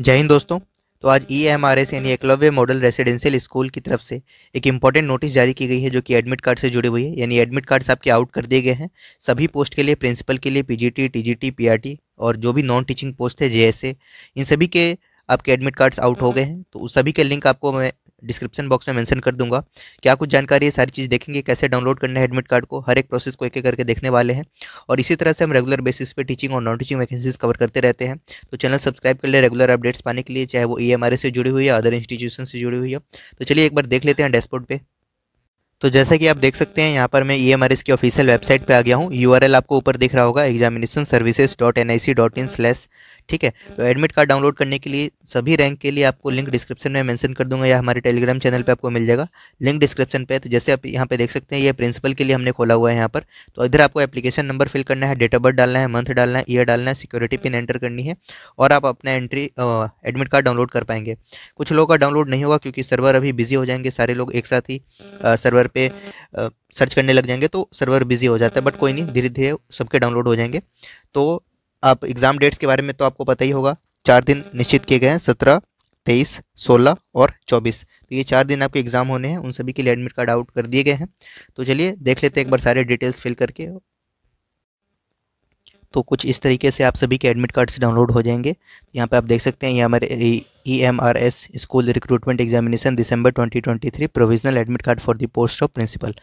जय हिंद दोस्तों तो आज ई एम आर एस यानी एकलव्य मॉडल रेसिडेंशियल स्कूल की तरफ से एक इंपॉर्टेंट नोटिस जारी की गई है जो कि एडमिट कार्ड से जुड़ी हुई है यानी एडमिट कार्ड्स आपके आउट कर दिए गए हैं सभी पोस्ट के लिए प्रिंसिपल के लिए पीजीटी टीजीटी पीआरटी और जो भी नॉन टीचिंग पोस्ट है जे इन सभी के आपके एडमिट कार्ड्स आउट हो हम्म। गए हैं तो उस सभी के लिंक आपको मैं डिस्क्रिप्शन बॉक्स में मेंशन कर दूंगा क्या कुछ जानकारी है सारी चीज़ देखेंगे कैसे डाउनलोड करना है एडमिट कार्ड को हर एक प्रोसेस को एक एक करके देखने वाले हैं और इसी तरह से हम रेगुलर बेसिस पे टीचिंग और नॉन टीचिंग वैकेंसीज कवर करते रहते हैं तो चैनल सब्सक्राइब कर ले रेगुलर अपडेट्स पाने के लिए चाहे वो ई e से जुड़ी हुई है अदर इंस्टीट्यूशन से जुड़ी हुई है तो चलिए एक बार देख लेते हैं डैशबोर्ड पर तो जैसा कि आप देख सकते हैं यहाँ पर मैं ई एम आर एस की ऑफिशियल वेबसाइट पे आ गया हूँ यू आर एल आपको ऊपर दिख रहा होगा examination services dot N I C dot in slash ठीक है तो एडमिट कार्ड डाउनलोड करने के लिए सभी रैंक के लिए आपको लिंक डिस्क्रिप्शन में मेंशन कर दूंगा या हमारे टेलीग्राम चैनल पे आपको मिल जाएगा लिंक डिस्क्रिप्शन पे तो जैसे आप यहाँ पे देख सकते हैं ये प्रिंसिपल के लिए हमने खोला हुआ है यहाँ पर तो इधर आपको एप्लीकेशन नंबर फिल करना है डेट ऑफ बर्थ डालना है मंथ डालना है ईयर डालना है सिक्योरिटी पिन एंटर करनी है और आप अपना एंट्री एडमिट कार्ड डाउनलोड कर पाएंगे कुछ लोगों का डाउनलोड नहीं होगा क्योंकि सर्वर अभी बिजी हो जाएंगे सारे लोग एक साथ ही सर्वर पे सर्च करने लग जाएंगे तो सर्वर बिजी हो जाता है बट कोई नहीं धीरे धीरे सबके डाउनलोड हो जाएंगे तो आप एग्ज़ाम डेट्स के बारे में तो आपको पता ही होगा चार दिन निश्चित किए गए हैं सत्रह तेईस सोलह और चौबीस तो ये चार दिन आपके एग्ज़ाम होने हैं उन सभी के लिए एडमिट कार्ड आउट कर दिए गए हैं तो चलिए देख लेते हैं एक बार सारे डिटेल्स फिल करके तो कुछ इस तरीके से आप सभी के एडमिट कार्ड्स डाउनलोड हो जाएंगे यहाँ पे आप देख सकते हैं ये हमारे E M R S school recruitment examination December 2023 provisional admit card for the post of principal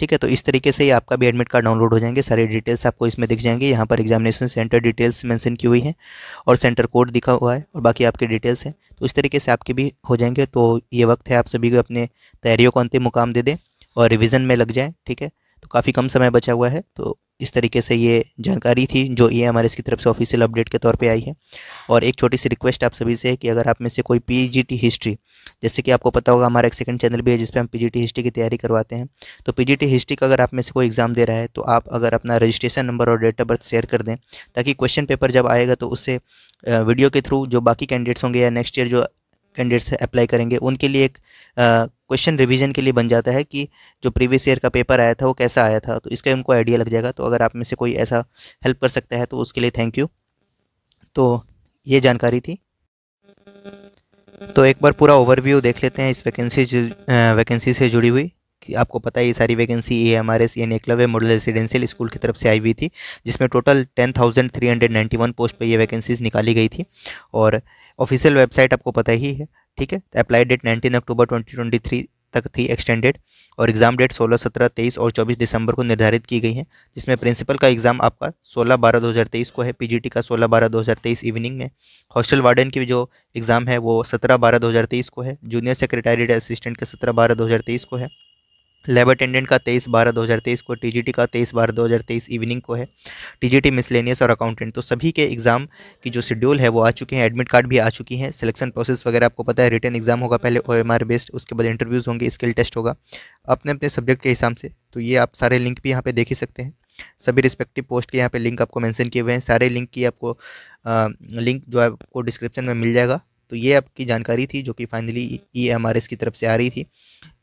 ठीक है तो इस तरीके से ही आपका भी एडमिट कार्ड डाउनलोड हो जाएंगे सारे डिटेल्स आपको इसमें दिख जाएंगे यहाँ पर एग्जामिनेशन सेंटर डिटेल्स मेंशन की हुई है और सेंटर कोड दिखा हुआ है और बाकी आपके डिटेल्स हैं तो इस तरीके से आपके भी हो जाएंगे तो ये वक्त है आप सभी को अपने तैयारियों को अंतिम मुकाम दे दें और रिविज़न में लग जाए ठीक है तो काफ़ी कम समय बचा हुआ है तो इस तरीके से ये जानकारी थी जो ई e एम की तरफ से ऑफिशियल अपडेट के तौर पे आई है और एक छोटी सी रिक्वेस्ट आप सभी से है कि अगर आप में से कोई पीजीटी हिस्ट्री जैसे कि आपको पता होगा हमारा एक सेकंड चैनल भी है जिस हम पीजीटी हिस्ट्री की तैयारी करवाते हैं तो पीजीटी हिस्ट्री का अगर आप में से कोई एग्ज़ाम दे रहा है तो आप अगर अपना रजिस्ट्रेशन नंबर और डेट ऑफ बर्थ शेयर कर दें ताकि क्वेश्चन पेपर जब आएगा तो उससे वीडियो के थ्रू जो बाकी कैंडिडेट्स होंगे या नेक्स्ट ईयर जो कैंडिडेट्स अप्लाई करेंगे उनके लिए एक क्वेश्चन रिवीजन के लिए बन जाता है कि जो प्रीवियस ईयर का पेपर आया था वो कैसा आया था तो इसका उनको आइडिया लग जाएगा तो अगर आप में से कोई ऐसा हेल्प कर सकता है तो उसके लिए थैंक यू तो ये जानकारी थी तो एक बार पूरा ओवरव्यू देख लेते हैं इस वैकेंसी वैकेंसी से जुड़ी हुई कि आपको पता है ये सारी vacancy A M R S यानी एकलव्य मॉडल रेसिडेंशियल स्कूल की तरफ से आई हुई थी जिसमें total ten thousand three hundred ninety one post पर यह वैकेंसीज निकाली गई थी और ऑफिशियल वेबसाइट आपको पता ही है ठीक है apply date nineteen October twenty twenty three तक थी एक्सटेंडेड और एग्ज़ाम डेट 16, 17, 23 और 24 दिसंबर को निर्धारित की गई है जिसमें प्रिंसिपल का एग्ज़ाम आपका 16 बारह 2023 को है पीजीटी का 16 बारह 2023 इवनिंग में हॉस्टल वार्डन की जो एग्ज़ाम है वो 17 बारह 2023 को है जूनियर सेक्रेटरी असिस्टेंट का सत्रह बारह तेईस को है लेबर अटेंडेंट का तेईस बारह दो हज़ार तेईस को टीजीटी का तेईस बारह दो हज़ार तेईस इवनिंग को है टीजीटी मिसलेनियस और अकाउंटेंट तो सभी के एग्ज़ाम की जो शेड्यूल है वो आ चुके हैं एडमिट कार्ड भी आ चुकी हैं सिलेक्शन प्रोसेस वगैरह आपको पता है रिटर्न एग्जाम होगा पहले ओ एम आर बेस्ड उसके बाद इंटरव्यूज़ होंगे स्किल टेस्ट होगा अपने अपने सब्जेक्ट के हिसाब से तो ये आप सारे लिंक भी यहाँ पर देख ही सकते हैं सभी रिस्पेक्टिव पोस्ट के यहाँ पर लिंक आपको मैंसन किए हुए हैं सारे लिंक की आपको आ, लिंक जो है आपको डिस्क्रिप्शन में मिल जाएगा तो ये आपकी जानकारी थी जो कि finally E M R S की तरफ से आ रही थी